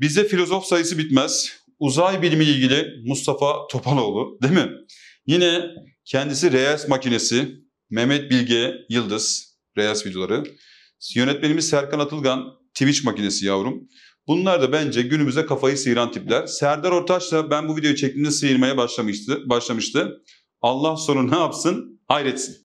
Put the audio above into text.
Bizde filozof sayısı bitmez. Uzay bilimi ilgili Mustafa Topaloğlu değil mi? Yine kendisi Reyes makinesi, Mehmet Bilge Yıldız, Reyes videoları. Yönetmenimiz Serkan Atılgan, Twitch makinesi yavrum. Bunlar da bence günümüzde kafayı sıyıran tipler. Serdar Ortaç da ben bu videoyu çektiğimde sıyırmaya başlamıştı. başlamıştı. Allah sonu ne yapsın? Hayretsin.